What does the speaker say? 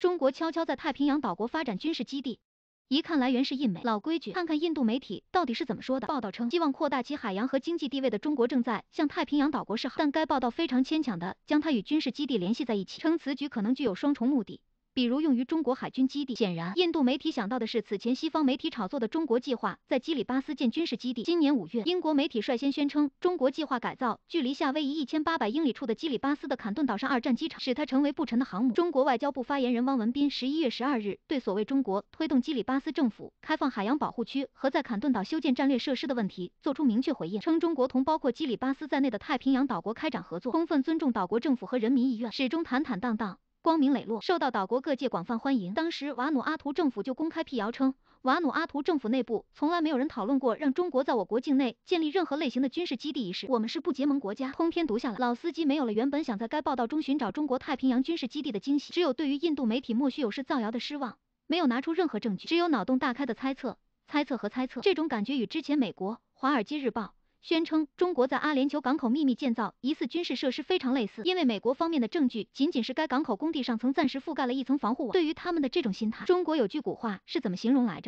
中国悄悄在太平洋岛国发展军事基地，一看来源是印媒，老规矩，看看印度媒体到底是怎么说的。报道称，希望扩大其海洋和经济地位的中国正在向太平洋岛国示好，但该报道非常牵强的将它与军事基地联系在一起，称此举可能具有双重目的。比如用于中国海军基地。显然，印度媒体想到的是此前西方媒体炒作的中国计划在基里巴斯建军事基地。今年五月，英国媒体率先宣称中国计划改造距离夏威夷一千八百英里处的基里巴斯的坎顿岛上二战机场，使它成为不沉的航母。中国外交部发言人汪文斌十一月十二日对所谓中国推动基里巴斯政府开放海洋保护区和在坎顿岛修建战略设施的问题作出明确回应，称中国同包括基里巴斯在内的太平洋岛国开展合作，充分尊重岛国政府和人民意愿，始终坦坦荡荡。光明磊落，受到岛国各界广泛欢迎。当时瓦努阿图政府就公开辟谣称，瓦努阿图政府内部从来没有人讨论过让中国在我国境内建立任何类型的军事基地一事。我们是不结盟国家。通篇读下来，老司机没有了原本想在该报道中寻找中国太平洋军事基地的惊喜，只有对于印度媒体莫须有事造谣的失望，没有拿出任何证据，只有脑洞大开的猜测、猜测和猜测。这种感觉与之前美国《华尔街日报》。宣称中国在阿联酋港口秘密建造疑似军事设施非常类似，因为美国方面的证据仅仅是该港口工地上曾暂时覆盖了一层防护网。对于他们的这种心态，中国有句古话是怎么形容来着？